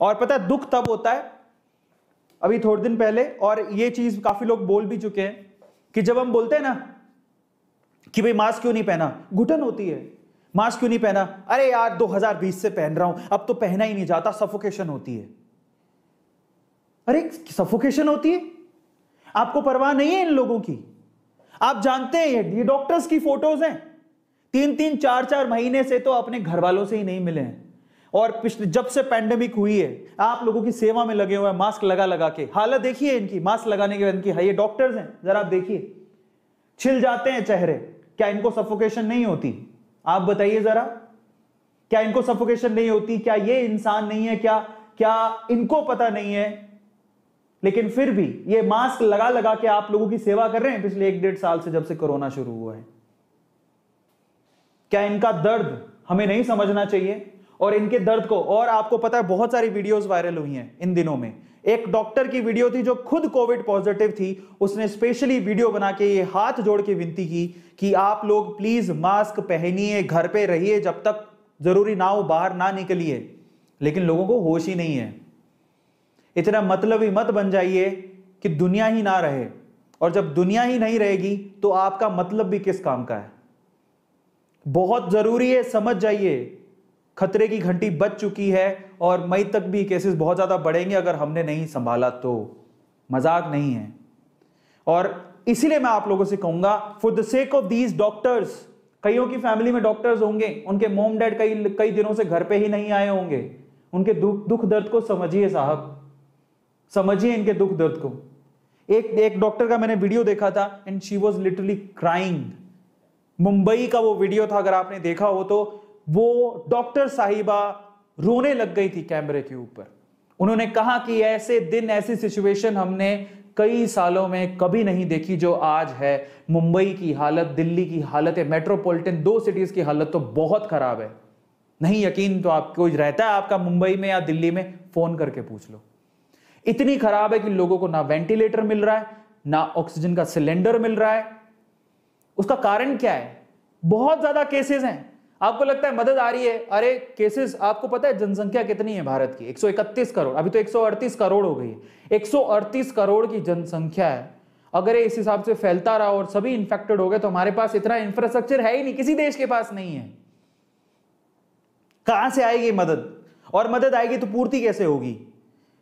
और पता है दुख तब होता है अभी थोड़े दिन पहले और ये चीज काफी लोग बोल भी चुके हैं कि जब हम बोलते हैं ना कि भाई मास्क क्यों नहीं पहना घुटन होती है मास्क क्यों नहीं पहना अरे यार 2020 से पहन रहा हूं अब तो पहना ही नहीं जाता सफोकेशन होती है अरे सफोकेशन होती है आपको परवाह नहीं है इन लोगों की आप जानते हैं ये डॉक्टर्स की फोटोज हैं तीन तीन चार चार महीने से तो अपने घर वालों से ही नहीं मिले हैं और पिछले जब से पैंडेमिक हुई है आप लोगों की सेवा में लगे हुए हैं मास्क लगा लगा के हालत देखिए इनकी मास्क लगाने के बाद इनकी हाई डॉक्टर्स हैं जरा आप देखिए छिल जाते हैं चेहरे क्या इनको सफोकेशन नहीं होती आप बताइए जरा क्या इनको सफोकेशन नहीं होती क्या ये इंसान नहीं है क्या क्या इनको पता नहीं है लेकिन फिर भी ये मास्क लगा लगा के आप लोगों की सेवा कर रहे हैं पिछले एक डेढ़ साल से जब से कोरोना शुरू हुआ है क्या इनका दर्द हमें नहीं समझना चाहिए और इनके दर्द को और आपको पता है बहुत सारी वीडियोस वायरल हुई हैं इन दिनों में एक डॉक्टर की वीडियो थी जो खुद कोविड पॉजिटिव थी उसने स्पेशली वीडियो बना के ये हाथ जोड़ के विनती की कि आप लोग प्लीज मास्क पहनिए घर पे रहिए जब तक जरूरी ना हो बाहर ना निकलिए लेकिन लोगों को होश ही नहीं है इतना मतलब ही मत बन जाइए कि दुनिया ही ना रहे और जब दुनिया ही नहीं रहेगी तो आपका मतलब भी किस काम का है बहुत जरूरी है समझ जाइए खतरे की घंटी बच चुकी है और मई तक भी केसेस बहुत ज़्यादा बढ़ेंगे अगर हमने नहीं संभाला तो मजाक नहीं है और इसीलिए मैं आप लोगों से कहूंगा for the sake of these doctors कईयों की फैमिली में डॉक्टर्स होंगे उनके मोम डैड कई कई दिनों से घर पे ही नहीं आए होंगे उनके दुख दुख दर्द को समझिए साहब समझिए इनके दुख दर्द को एक एक डॉक्टर का मैंने वीडियो देखा था and she was literally crying Mumbai का वो वीडियो था अगर आपने देखा हो तो वो डॉक्टर साहिबा रोने लग गई थी कैमरे के ऊपर उन्होंने कहा कि ऐसे दिन ऐसी सिचुएशन हमने कई सालों में कभी नहीं देखी जो आज है मुंबई की हालत दिल्ली की हालत है मेट्रोपॉलिटन दो सिटीज की हालत तो बहुत खराब है नहीं यकीन तो आपको रहता है आपका मुंबई में या दिल्ली में फोन करके पूछ लो इतनी खराब है कि लोगों को ना वेंटिलेटर मिल रहा है ना ऑक्सीजन का सिलेंडर मिल रहा है उसका कारण क्या है बहुत ज्यादा केसेस हैं आपको लगता है मदद आ रही है अरे केसेस आपको पता है जनसंख्या कितनी है भारत की 131 करोड़ अभी तो 138 करोड़ हो गई है 138 करोड़ की जनसंख्या है अगर ये इस हिसाब से फैलता रहा और सभी इंफेक्टेड हो गए तो हमारे पास इतना इंफ्रास्ट्रक्चर है ही नहीं किसी देश के पास नहीं है कहां से आएगी मदद और मदद आएगी तो पूर्ति कैसे होगी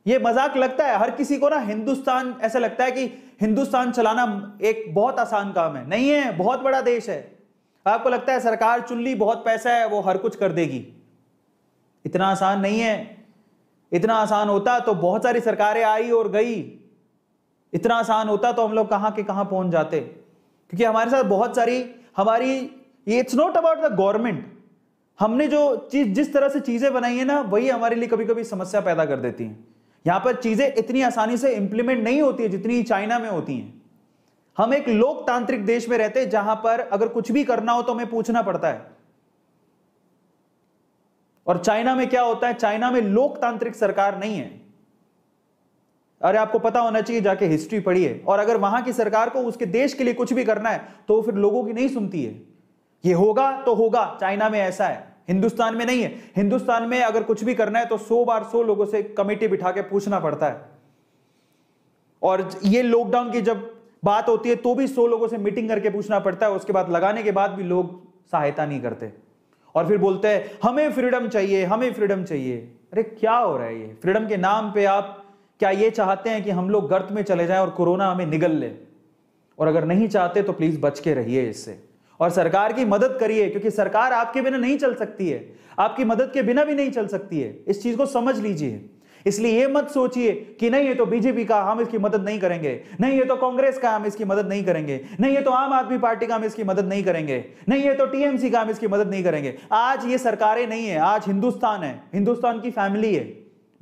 ये मजाक लगता है हर किसी को ना हिंदुस्तान ऐसा लगता है कि हिंदुस्तान चलाना एक बहुत आसान काम है नहीं है बहुत बड़ा देश है आपको लगता है सरकार चुल्ली बहुत पैसा है वो हर कुछ कर देगी इतना आसान नहीं है इतना आसान होता तो बहुत सारी सरकारें आई और गई इतना आसान होता तो हम लोग कहाँ के कहाँ पहुंच जाते क्योंकि हमारे साथ बहुत सारी हमारी it's not about the government हमने जो चीज जिस तरह से चीजें बनाई है ना वही हमारे लिए कभी कभी समस्या पैदा कर देती हैं यहाँ पर चीजें इतनी आसानी से इंप्लीमेंट नहीं होती है जितनी चाइना में होती हैं हम एक लोकतांत्रिक देश में रहते हैं जहां पर अगर कुछ भी करना हो तो हमें पूछना पड़ता है और चाइना में क्या होता है चाइना में लोकतांत्रिक सरकार नहीं है अरे आपको पता होना चाहिए जाके हिस्ट्री पढ़ी है और अगर वहां की सरकार को उसके देश के लिए कुछ भी करना है तो फिर लोगों की नहीं सुनती है ये होगा तो होगा चाइना में ऐसा है हिंदुस्तान में नहीं है हिंदुस्तान में अगर कुछ भी करना है तो सौ बार सौ लोगों से कमेटी बिठा के पूछना पड़ता है और ये लॉकडाउन की जब बात होती है तो भी सौ लोगों से मीटिंग करके पूछना पड़ता है उसके बाद लगाने के बाद भी लोग सहायता नहीं करते और फिर बोलते हैं हमें फ्रीडम चाहिए हमें फ्रीडम चाहिए अरे क्या हो रहा है ये फ्रीडम के नाम पे आप क्या ये चाहते हैं कि हम लोग गर्त में चले जाएं और कोरोना हमें निगल ले और अगर नहीं चाहते तो प्लीज बच के रहिए इससे और सरकार की मदद करिए क्योंकि सरकार आपके बिना नहीं चल सकती है आपकी मदद के बिना भी नहीं चल सकती है इस चीज को समझ लीजिए इसलिए ये मत सोचिए कि नहीं ये तो बीजेपी का हम इसकी मदद नहीं करेंगे नहीं ये तो कांग्रेस का हम इसकी मदद नहीं करेंगे नहीं ये तो आम आदमी पार्टी का हम इसकी मदद नहीं करेंगे नहीं ये तो टीएमसी का हम इसकी मदद नहीं करेंगे आज ये सरकारें नहीं है आज हिंदुस्तान है हिंदुस्तान की फैमिली है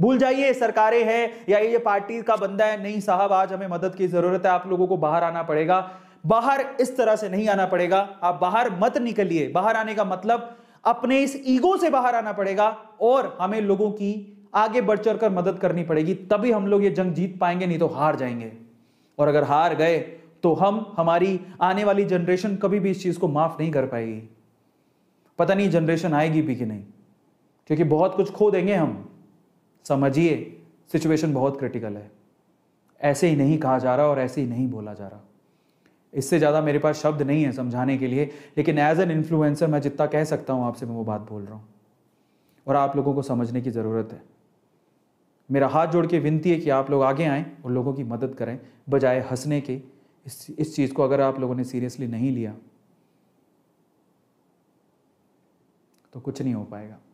भूल जाइए सरकारें हैं या ये पार्टी का बंदा है नहीं साहब आज हमें मदद की जरूरत है आप लोगों को बाहर आना पड़ेगा बाहर इस तरह से नहीं आना पड़ेगा आप बाहर मत निकलिए बाहर आने का मतलब अपने इस ईगो से बाहर आना पड़ेगा और हमें लोगों की आगे बढ़ चढ़ कर मदद करनी पड़ेगी तभी हम लोग ये जंग जीत पाएंगे नहीं तो हार जाएंगे और अगर हार गए तो हम हमारी आने वाली जनरेशन कभी भी इस चीज़ को माफ़ नहीं कर पाएगी पता नहीं जनरेशन आएगी भी कि नहीं क्योंकि बहुत कुछ खो देंगे हम समझिए सिचुएशन बहुत क्रिटिकल है ऐसे ही नहीं कहा जा रहा और ऐसे ही नहीं बोला जा रहा इससे ज़्यादा मेरे पास शब्द नहीं है समझाने के लिए लेकिन एज एन इन्फ्लुएंसर मैं जितना कह सकता हूँ आपसे मैं वो बात बोल रहा हूँ और आप लोगों को समझने की ज़रूरत है मेरा हाथ जोड़ के विनती है कि आप लोग आगे आएँ और लोगों की मदद करें बजाय हंसने के इस इस चीज़ को अगर आप लोगों ने सीरियसली नहीं लिया तो कुछ नहीं हो पाएगा